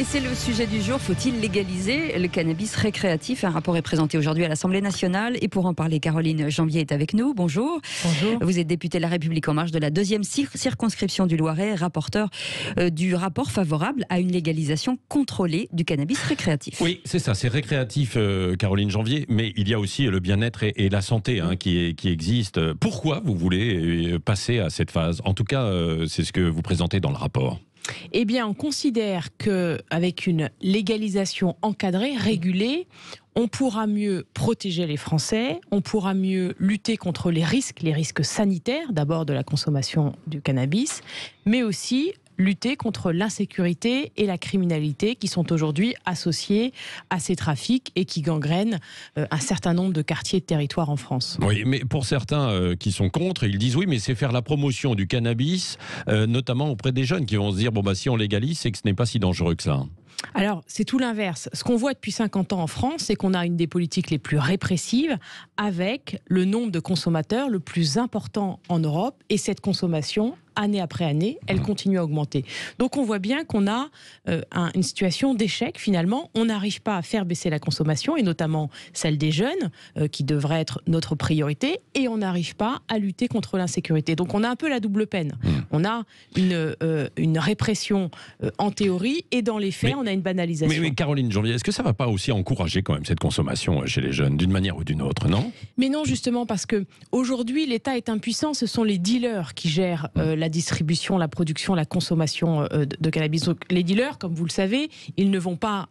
Et c'est le sujet du jour. Faut-il légaliser le cannabis récréatif Un rapport est présenté aujourd'hui à l'Assemblée nationale. Et pour en parler, Caroline Janvier est avec nous. Bonjour. Bonjour. Vous êtes députée de La République En Marche de la deuxième circonscription du Loiret, rapporteur euh, du rapport favorable à une légalisation contrôlée du cannabis récréatif. Oui, c'est ça. C'est récréatif, euh, Caroline Janvier. Mais il y a aussi le bien-être et, la santé hein, qui, existent. Pourquoi vous voulez euh, passer à cette phase En tout cas, c'est ce que vous présentez dans le rapport eh bien, on considère que avec une légalisation encadrée, régulée, on pourra mieux protéger les Français, on pourra mieux lutter contre les risques, les risques sanitaires, d'abord de la consommation du cannabis, mais aussi lutter contre l'insécurité et la criminalité qui sont aujourd'hui associées à ces trafics et qui gangrènent euh, un certain nombre de quartiers de territoire en France. Oui, mais pour certains euh, qui sont contre, ils disent oui, mais c'est faire la promotion du cannabis, euh, notamment auprès des jeunes qui vont se dire bon, bah, si on légalise, c'est que ce n'est pas si dangereux que ça. Alors, c'est tout l'inverse. Ce qu'on voit depuis 50 ans en France, c'est qu'on a une des politiques les plus répressives, avec le nombre de consommateurs le plus important en Europe, et cette consommation année après année, elle continue à augmenter. Donc on voit bien qu'on a euh, une situation d'échec finalement. On n'arrive pas à faire baisser la consommation, et notamment celle des jeunes, euh, qui devrait être notre priorité, et on n'arrive pas à lutter contre l'insécurité. Donc on a un peu la double peine. Hmm. On a une, euh, répression en théorie, et dans les faits, on une banalisation. Mais, Caroline Janvier, est-ce que ça ne va pas aussi encourager quand même cette consommation euh, chez les jeunes, d'une manière ou d'une autre, non Mais non, justement, parce que aujourd'hui, l'État est impuissant. Ce sont les dealers qui gèrent euh, la distribution, la production, la consommation euh, de, cannabis. Donc, les dealers, comme vous le savez, ils ne vont pas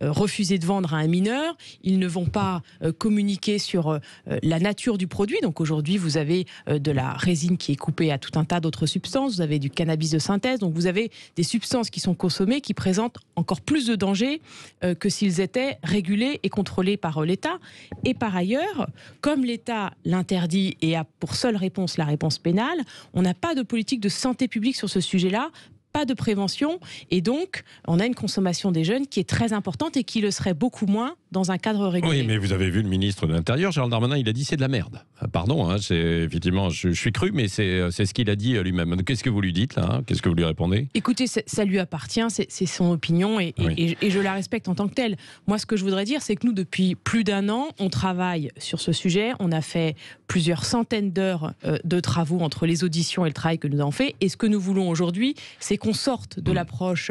refuser de vendre à un mineur. Ils ne vont pas communiquer sur la nature du produit. Donc aujourd'hui, vous avez de la résine qui est coupée à tout un tas d'autres substances. Vous avez du cannabis de synthèse. Donc vous avez des substances qui sont consommées qui présentent encore plus de danger euh, que s'ils étaient régulés et contrôlés par euh, l'État. Et par ailleurs, comme l'État l'interdit et a pour seule réponse la réponse pénale, on n'a pas de politique de santé publique sur ce sujet-là, pas de prévention. Et donc, on a une consommation des jeunes qui est très importante et qui le serait beaucoup moins dans un cadre régulier. Oui, mais vous avez vu le ministre de l'Intérieur, Gérald Darmanin, il a dit c'est de la merde. Ah, pardon, hein, c'est effectivement, je, suis cru, mais c'est euh, ce qu'il a dit euh, lui-même. Qu'est-ce que vous lui dites là hein Qu'est-ce que vous lui répondez Écoutez, ça lui appartient, c'est son opinion et, je la respecte en tant que telle. Moi, ce que je voudrais dire, c'est que nous, depuis plus d'un an, on travaille sur ce sujet. On a fait plusieurs centaines d'heures euh, de travaux entre les auditions et le travail que nous avons fait. Et ce que nous voulons aujourd'hui, c'est qu'on sorte de mm. l'approche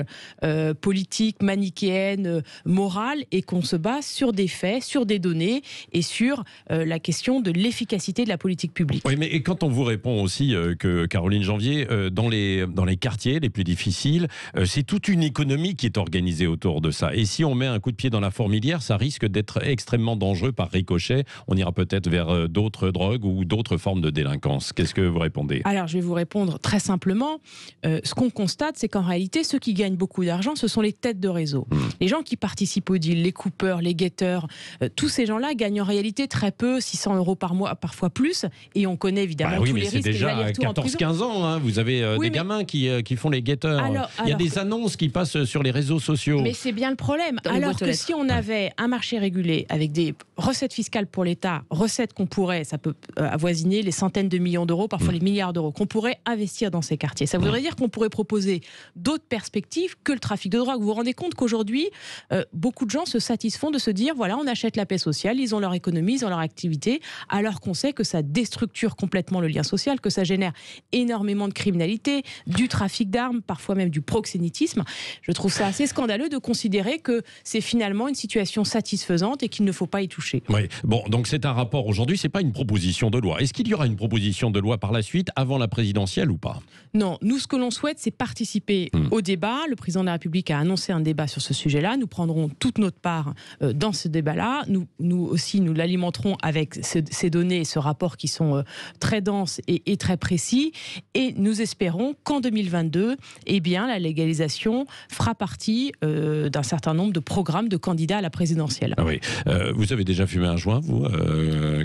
politique, manichéenne, morale et qu'on se base sur des faits, sur des données et sur euh, la question de l'efficacité de la politique publique. Oui, mais quand on vous répond aussi euh, que Caroline Janvier, euh, dans, les, dans les quartiers les plus difficiles, c'est toute une économie qui est organisée autour de ça. Et si on met un coup de pied dans la fourmilière, ça risque d'être extrêmement dangereux par ricochet. On ira peut-être vers d'autres drogues ou d'autres formes de délinquance. Qu'est-ce que vous répondez Alors, je vais vous répondre très simplement. ce qu'on constate, c'est qu'en réalité, ceux qui gagnent beaucoup d'argent, ce sont les têtes de réseau. Hmm. Les gens qui participent au deal, les coupeurs, les les guetteurs, euh, tous ces gens-là gagnent en réalité très peu, 600 euros par mois, parfois plus. Et on connaît évidemment bah oui, mais les risques. déjà 14-15 ans. Hein. vous avez euh, des gamins qui, euh, qui, font les guetteurs. Il y a des annonces qui passent sur les réseaux sociaux. Mais c'est bien le problème. alors que si on avait un marché régulé avec des recettes fiscales pour l'État, recettes qu'on pourrait, ça peut avoisiner les centaines de millions d'euros, parfois mm. les milliards d'euros, qu'on pourrait investir dans ces quartiers. Ça voudrait mm. dire qu'on pourrait proposer d'autres perspectives que le trafic de drogue. Vous vous rendez compte qu'aujourd'hui, beaucoup de gens se satisfont de se dire, voilà, on achète la paix sociale, ils ont leur économie, ils ont leur activité, alors qu'on sait que ça déstructure complètement le lien social, que ça génère énormément de criminalité, du trafic d'armes, parfois même du proxénétisme. Je trouve ça assez scandaleux de considérer que c'est finalement une situation satisfaisante et qu'il ne faut pas y toucher. Oui, bon, donc c'est un rapport aujourd'hui, c'est pas une proposition de loi. Est-ce qu'il y aura une proposition de loi par la suite, avant la présidentielle ou pas Non, nous ce que l'on souhaite, c'est participer hmm. au débat. Le président de la République a annoncé un débat sur ce sujet-là. Nous prendrons toute notre part euh, dans ce débat-là. Nous, nous aussi, nous l'alimenterons avec ces données et ce rapport qui sont euh, très denses et, très précis. Et nous espérons qu'en 2022, eh bien, la légalisation fera partie euh, d'un certain nombre de programmes de candidats à la présidentielle. Ah oui. Euh, vous avez déjà fumé un joint, vous,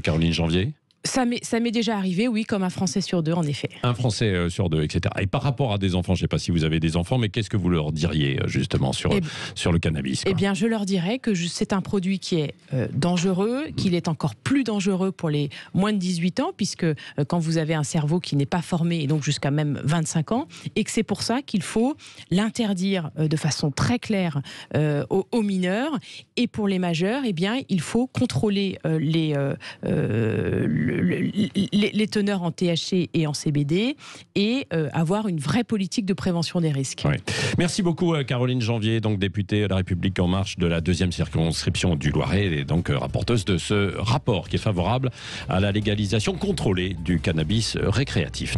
Caroline Janvier ça m'est déjà arrivé, oui, comme un Français sur deux, en effet. Un Français euh, sur deux, etc. Et par rapport à des enfants, je ne sais pas si vous avez des enfants, mais qu'est-ce que vous leur diriez euh, justement sur, eh sur le cannabis Eh bien, je leur dirais que c'est un produit qui est euh, dangereux, qu'il est encore plus dangereux pour les moins de 18 ans, puisque quand vous avez un cerveau qui n'est pas formé, et donc jusqu'à même 25 ans, et que c'est pour ça qu'il faut l'interdire de façon très claire aux, mineurs. Et pour les majeurs, eh bien, il faut contrôler les les, teneurs en THC et en CBD et euh, avoir une vraie politique de prévention des risques. Merci beaucoup euh, Caroline Janvier, donc députée de La République en marche de la deuxième circonscription du Loiret et donc euh, rapporteuse de ce rapport qui est favorable à la légalisation contrôlée du cannabis récréatif.